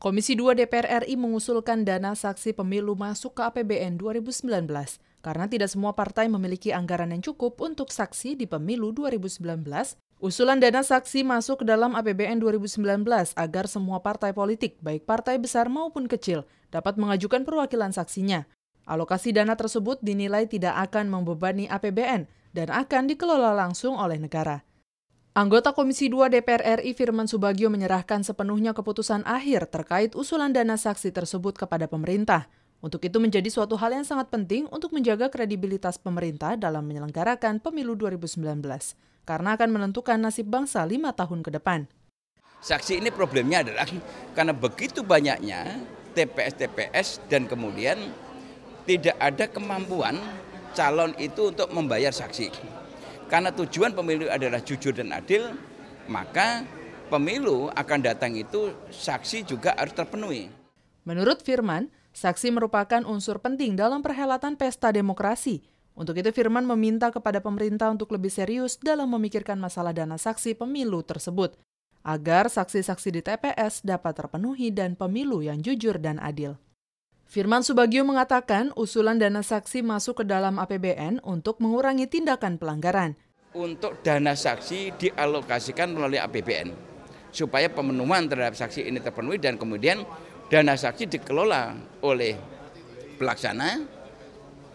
Komisi 2 DPR RI mengusulkan dana saksi pemilu masuk ke APBN 2019 karena tidak semua partai memiliki anggaran yang cukup untuk saksi di pemilu 2019. Usulan dana saksi masuk ke dalam APBN 2019 agar semua partai politik, baik partai besar maupun kecil, dapat mengajukan perwakilan saksinya. Alokasi dana tersebut dinilai tidak akan membebani APBN dan akan dikelola langsung oleh negara. Anggota Komisi 2 DPR RI Firman Subagio menyerahkan sepenuhnya keputusan akhir terkait usulan dana saksi tersebut kepada pemerintah. Untuk itu menjadi suatu hal yang sangat penting untuk menjaga kredibilitas pemerintah dalam menyelenggarakan pemilu 2019, karena akan menentukan nasib bangsa lima tahun ke depan. Saksi ini problemnya adalah karena begitu banyaknya TPS-TPS dan kemudian tidak ada kemampuan calon itu untuk membayar saksi. Karena tujuan pemilu adalah jujur dan adil, maka pemilu akan datang itu saksi juga harus terpenuhi. Menurut Firman, saksi merupakan unsur penting dalam perhelatan pesta demokrasi. Untuk itu Firman meminta kepada pemerintah untuk lebih serius dalam memikirkan masalah dana saksi pemilu tersebut agar saksi-saksi di TPS dapat terpenuhi dan pemilu yang jujur dan adil. Firman Subagio mengatakan usulan dana saksi masuk ke dalam APBN untuk mengurangi tindakan pelanggaran. Untuk dana saksi dialokasikan melalui APBN supaya pemenuhan terhadap saksi ini terpenuhi dan kemudian dana saksi dikelola oleh pelaksana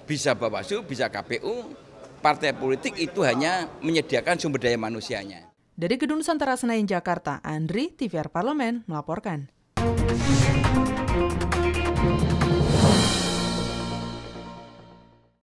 bisa Bawaslu, bisa KPU, partai politik itu hanya menyediakan sumber daya manusianya. Dari Gedung Nusantara Senayan Jakarta, Andri TVR Parlemen melaporkan.